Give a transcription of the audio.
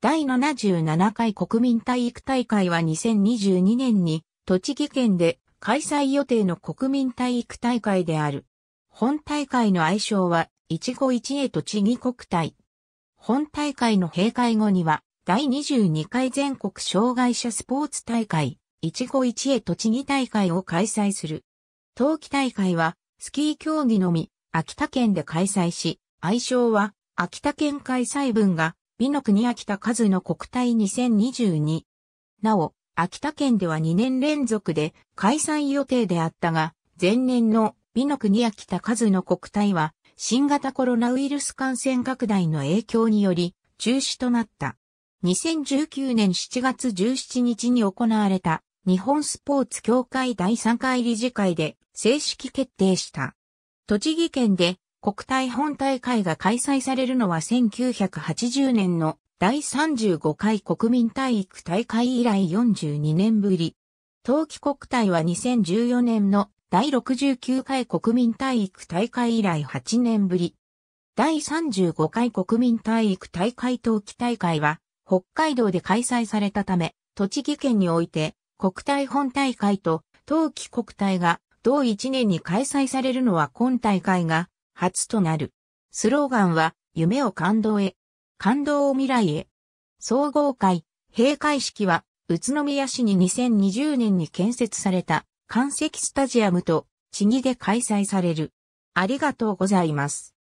第77回国民体育大会は2022年に栃木県で開催予定の国民体育大会である。本大会の愛称は一期一会栃木国体。本大会の閉会後には第22回全国障害者スポーツ大会一期一会栃木大会を開催する。冬季大会はスキー競技のみ秋田県で開催し、愛称は秋田県開催分が美の国秋田数の国体2022。なお、秋田県では2年連続で開催予定であったが、前年の美の国秋田数の国体は、新型コロナウイルス感染拡大の影響により、中止となった。2019年7月17日に行われた日本スポーツ協会第3回理事会で正式決定した。栃木県で国体本大会が開催されるのは1980年の第35回国民体育大会以来42年ぶり。冬季国体は2014年の第69回国民体育大会以来8年ぶり。第35回国民体育大会冬季大会は北海道で開催されたため、栃木県において国体本大会と冬季国体が同1年に開催されるのは今大会が初となる。スローガンは、夢を感動へ。感動を未来へ。総合会、閉会式は、宇都宮市に2020年に建設された、関石スタジアムと、地義で開催される。ありがとうございます。